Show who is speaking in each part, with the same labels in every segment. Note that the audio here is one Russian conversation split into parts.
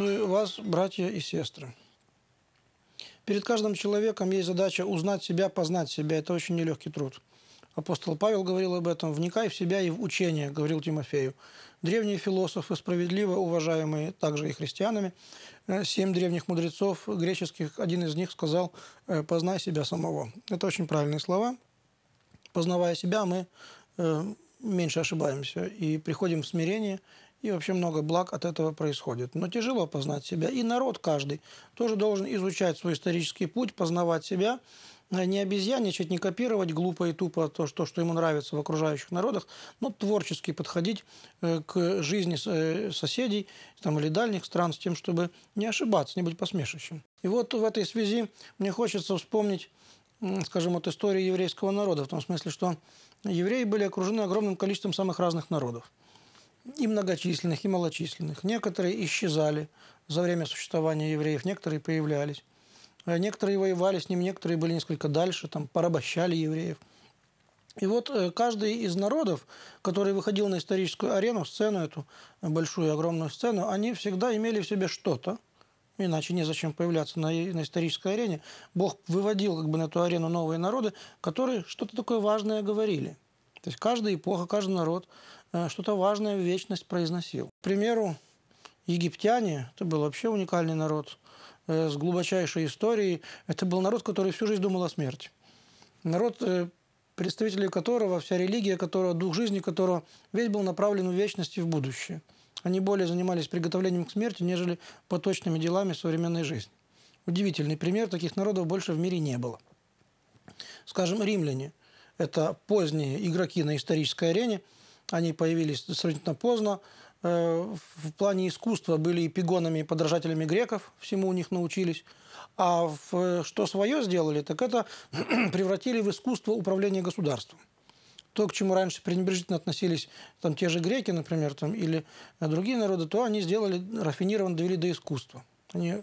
Speaker 1: Приветствую вас, братья и сестры. Перед каждым человеком есть задача узнать себя, познать себя. Это очень нелегкий труд. Апостол Павел говорил об этом. «Вникай в себя и в учение», — говорил Тимофею. Древние философы, справедливо уважаемые также и христианами, э, семь древних мудрецов греческих, один из них сказал э, «познай себя самого». Это очень правильные слова. Познавая себя, мы э, меньше ошибаемся и приходим в смирение и вообще много благ от этого происходит. Но тяжело познать себя. И народ каждый тоже должен изучать свой исторический путь, познавать себя, а не обезьяничать, не копировать глупо и тупо то, что, что ему нравится в окружающих народах, но творчески подходить э, к жизни э, соседей там, или дальних стран с тем, чтобы не ошибаться, не быть посмешищем. И вот в этой связи мне хочется вспомнить, скажем, от истории еврейского народа, в том смысле, что евреи были окружены огромным количеством самых разных народов и многочисленных, и малочисленных. Некоторые исчезали за время существования евреев, некоторые появлялись. Э, некоторые воевали с ним, некоторые были несколько дальше, там, порабощали евреев. И вот э, каждый из народов, который выходил на историческую арену, сцену эту, большую, огромную сцену, они всегда имели в себе что-то, иначе незачем появляться на, на исторической арене. Бог выводил как бы, на эту арену новые народы, которые что-то такое важное говорили – то есть каждая эпоха, каждый народ э, что-то важное в вечность произносил. К примеру, египтяне, это был вообще уникальный народ э, с глубочайшей историей, это был народ, который всю жизнь думал о смерти. Народ, э, представители которого, вся религия которого, дух жизни которого, весь был направлен в вечность и в будущее. Они более занимались приготовлением к смерти, нежели поточными делами современной жизни. Удивительный пример, таких народов больше в мире не было. Скажем, римляне. Это поздние игроки на исторической арене. Они появились сравнительно поздно. Э, в плане искусства были эпигонами и подражателями греков, всему у них научились. А в, э, что свое сделали, так это превратили в искусство управления государством. То, к чему раньше пренебрежительно относились там, те же греки, например, там, или другие народы, то они сделали, рафинированно довели до искусства. Они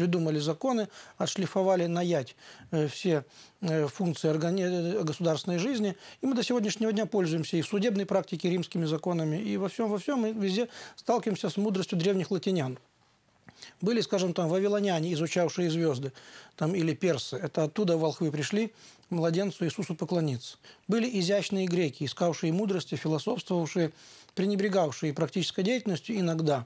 Speaker 1: придумали законы, отшлифовали на ять э, все э, функции органи... Э, государственной жизни. И мы до сегодняшнего дня пользуемся и в судебной практике римскими законами, и во всем, во всем, мы везде сталкиваемся с мудростью древних латинян. Были, скажем, там вавилоняне, изучавшие звезды, там, или персы. Это оттуда волхвы пришли младенцу Иисусу поклониться. Были изящные греки, искавшие мудрости, философствовавшие, пренебрегавшие практической деятельностью иногда,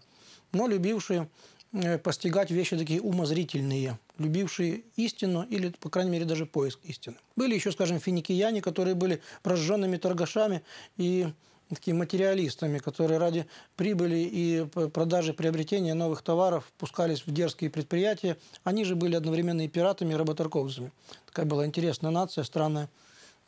Speaker 1: но любившие Э, постигать вещи такие умозрительные, любившие истину или, по крайней мере, даже поиск истины. Были еще, скажем, финикияне, которые были прожженными торгашами и такими материалистами, которые ради прибыли и продажи, приобретения новых товаров пускались в дерзкие предприятия. Они же были одновременно и пиратами, и работорговцами. Такая была интересная нация, странная,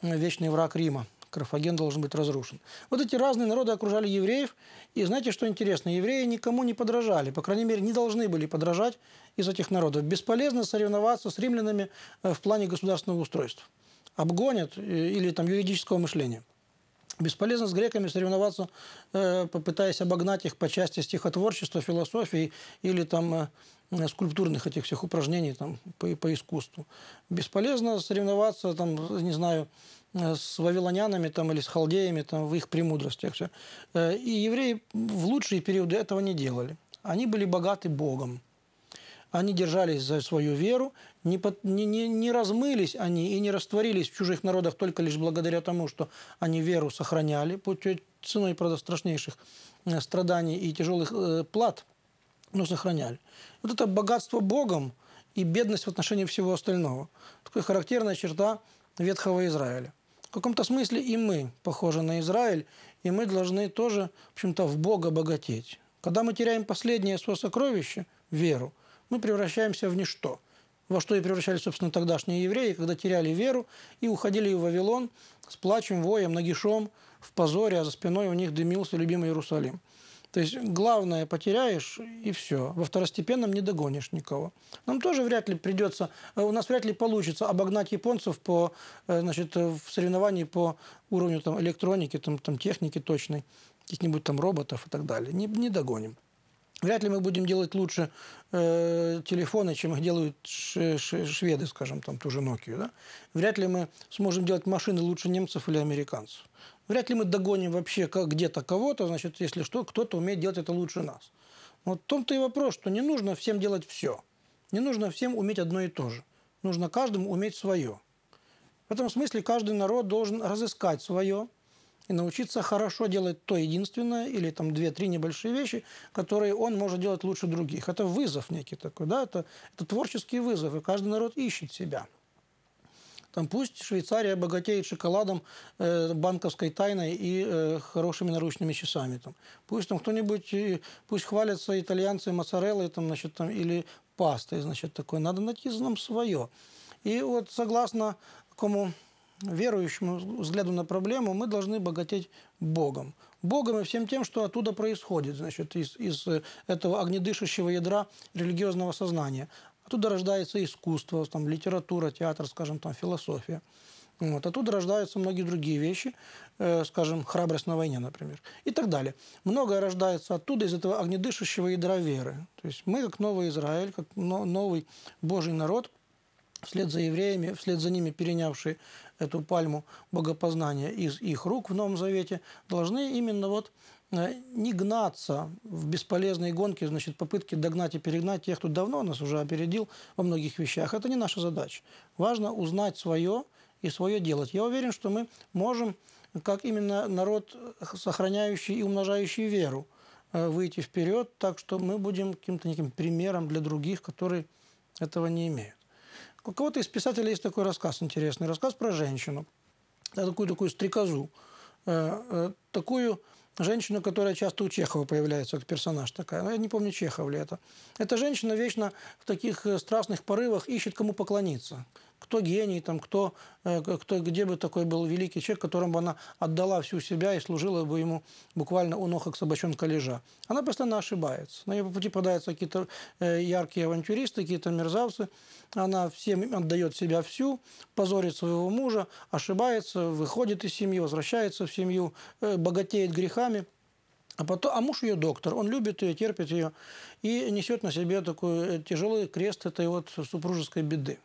Speaker 1: э, вечный враг Рима. Карфаген должен быть разрушен. Вот эти разные народы окружали евреев. И знаете, что интересно? Евреи никому не подражали. По крайней мере, не должны были подражать из этих народов. Бесполезно соревноваться с римлянами э, в плане государственного устройства. Обгонят э, или там юридического мышления. Бесполезно с греками соревноваться, э, пытаясь обогнать их по части стихотворчества, философии или там Э, скульптурных этих всех упражнений там, по, по искусству. Бесполезно соревноваться, там, не знаю, э, с вавилонянами там, или с халдеями там, в их премудростях. Все. Э, и евреи в лучшие периоды этого не делали. Они были богаты Богом. Они держались за свою веру, не, под, не, не, не размылись они и не растворились в чужих народах только лишь благодаря тому, что они веру сохраняли путем ценой, правда, страшнейших страданий и тяжелых э, плат – но сохраняли. Вот это богатство Богом и бедность в отношении всего остального. Такая характерная черта Ветхого Израиля. В каком-то смысле и мы похожи на Израиль, и мы должны тоже, в общем-то, в Бога богатеть. Когда мы теряем последнее свое сокровище, веру, мы превращаемся в ничто, во что и превращались, собственно, тогдашние евреи, когда теряли веру и уходили в Вавилон с плачем, воем, нагишом, в позоре, а за спиной у них дымился любимый Иерусалим. То есть главное потеряешь и все. Во второстепенном не догонишь никого. Нам тоже вряд ли придется, э, у нас вряд ли получится обогнать японцев по, э, значит, э, в соревновании по уровню там, электроники, там, там, техники точной, каких-нибудь там роботов и так далее. Не, не догоним. Вряд ли мы будем делать лучше э, телефоны, чем их делают ш, ш, шведы, скажем, там ту же Nokia. Да? Вряд ли мы сможем делать машины лучше немцев или американцев. Вряд ли мы догоним вообще где-то кого-то, значит, если что, кто-то умеет делать это лучше нас. Вот в том-то и вопрос, что не нужно всем делать все. Не нужно всем уметь одно и то же. Нужно каждому уметь свое. В этом смысле каждый народ должен разыскать свое и научиться хорошо делать то единственное или там две-три небольшие вещи, которые он может делать лучше других. Это вызов некий такой, да, это, это творческий вызов, и каждый народ ищет себя. Там пусть Швейцария богатеет шоколадом, э, банковской тайной и э, хорошими наручными часами. Там. Пусть там кто-нибудь, э, пусть хвалятся итальянцы моцареллой там, значит, там, или пастой, значит, такой. Надо найти нам свое. И вот согласно кому верующему взгляду на проблему, мы должны богатеть Богом. Богом и всем тем, что оттуда происходит, значит, из, из э, этого огнедышащего ядра религиозного сознания. Оттуда а рождается искусство, там, литература, театр, скажем, там, философия. Вот. Оттуда а рождаются многие другие вещи, э, скажем, храбрость на войне, например, и так далее. Многое рождается оттуда, из этого огнедышащего ядра веры. То есть мы, как новый Израиль, как новый Божий народ, вслед за евреями, вслед за ними перенявший эту пальму богопознания из их рук в Новом Завете, должны именно вот э, не гнаться в бесполезные гонки, значит, попытки догнать и перегнать тех, кто давно нас уже опередил во многих вещах. Это не наша задача. Важно узнать свое и свое делать. Я уверен, что мы можем, как именно народ, э, сохраняющий и умножающий веру, э, выйти вперед, так что мы будем каким-то неким примером для других, которые этого не имеют. У кого-то из писателей есть такой рассказ интересный, рассказ про женщину, такую такую стрекозу, э, э, такую женщину, которая часто у Чехова появляется, как персонаж такая. Но ну, я не помню, Чехов ли это. Эта женщина вечно в таких э, страстных порывах ищет, кому поклониться кто гений, там, кто, э, кто, где бы такой был великий человек, которому бы она отдала всю себя и служила бы ему буквально у ног, как собачонка лежа. Она постоянно ошибается. На ее пути попадаются какие-то э, яркие авантюристы, какие-то мерзавцы. Она всем отдает себя всю, позорит своего мужа, ошибается, выходит из семьи, возвращается в семью, э, богатеет грехами. А, потом, а муж ее доктор, он любит ее, терпит ее и несет на себе такой тяжелый крест этой вот супружеской беды.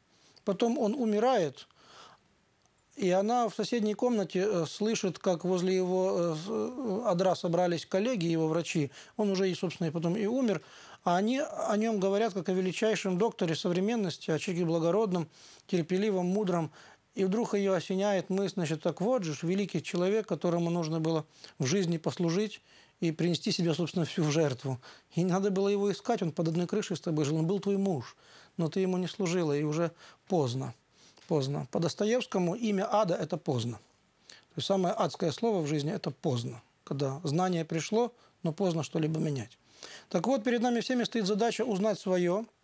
Speaker 1: Потом он умирает, и она в соседней комнате э, слышит, как возле его э, э, адра собрались коллеги, его врачи. Он уже, и, собственно, и потом и умер. А они о нем говорят как о величайшем докторе современности, о человеке благородном, терпеливом, мудром. И вдруг ее осеняет мысль, значит, так вот же, великий человек, которому нужно было в жизни послужить и принести себя, собственно, всю в жертву. И надо было его искать, он под одной крышей с тобой жил, он был твой муж, но ты ему не служила, и уже поздно. Поздно. По Достоевскому имя ада – это поздно. То есть самое адское слово в жизни – это поздно, когда знание пришло, но поздно что-либо менять. Так вот, перед нами всеми стоит задача узнать свое –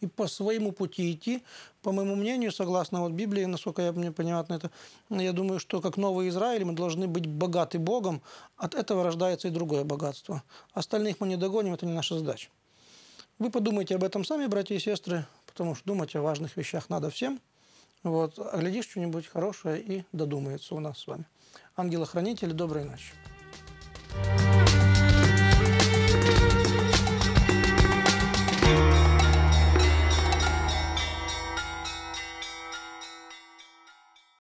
Speaker 1: и по своему пути идти. По моему мнению, согласно вот Библии, насколько я мне понятно это, я думаю, что как новый Израиль мы должны быть богаты Богом. От этого рождается и другое богатство. Остальных мы не догоним, это не наша задача. Вы подумайте об этом сами, братья и сестры, потому что думать о важных вещах надо всем. Вот. А глядишь, что-нибудь хорошее и додумается у нас с вами. Ангелы-хранители, доброй ночи.